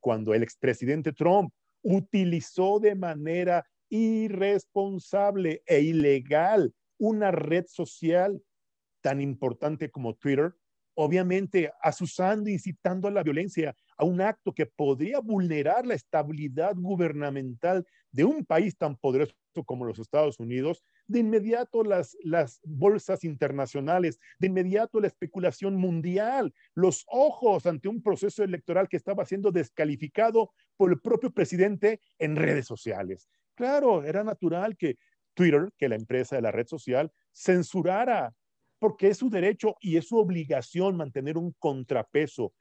cuando el expresidente Trump utilizó de manera irresponsable e ilegal una red social tan importante como Twitter, obviamente asusando, incitando a la violencia, a un acto que podría vulnerar la estabilidad gubernamental de un país tan poderoso como los Estados Unidos, de inmediato las, las bolsas internacionales, de inmediato la especulación mundial, los ojos ante un proceso electoral que estaba siendo descalificado por el propio presidente en redes sociales. Claro, era natural que Twitter, que la empresa de la red social, censurara porque es su derecho y es su obligación mantener un contrapeso